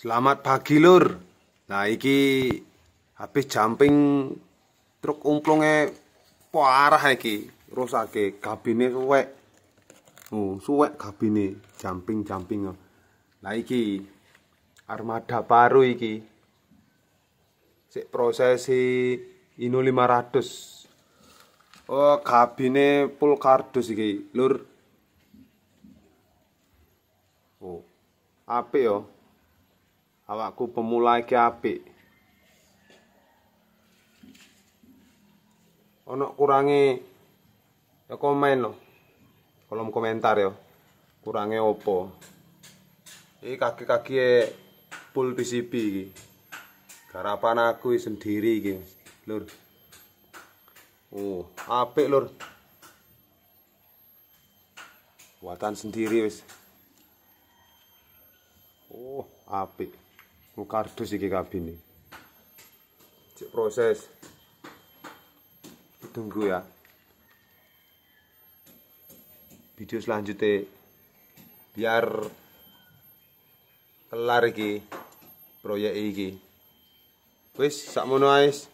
Selamat pagi, Lur. Nah, iki habis jamping. truk umplunge parah iki. Rusake kabine suwek. Oh, suwek kabine jamping jumping Nah, iki armada baru iki. Sik prosesi Inu 500. Oh, kabine full kardus iki, Lur. Oh. Apik yo. awakku pemula iki apik. Ono kurangi ya komen loh. Kolom komentar ya. Kurangi opo. Iki kaki-kaki e full PCB iki. Garapan aku sendiri iki, Lur. Oh, apik Lur. Buatan sendiri wis. Oh, apik. Ku kardus iki kabin iki. proses. Tunggu ya. Video selanjutnya biar kelar iki proyek iki. Wis sakmono ae.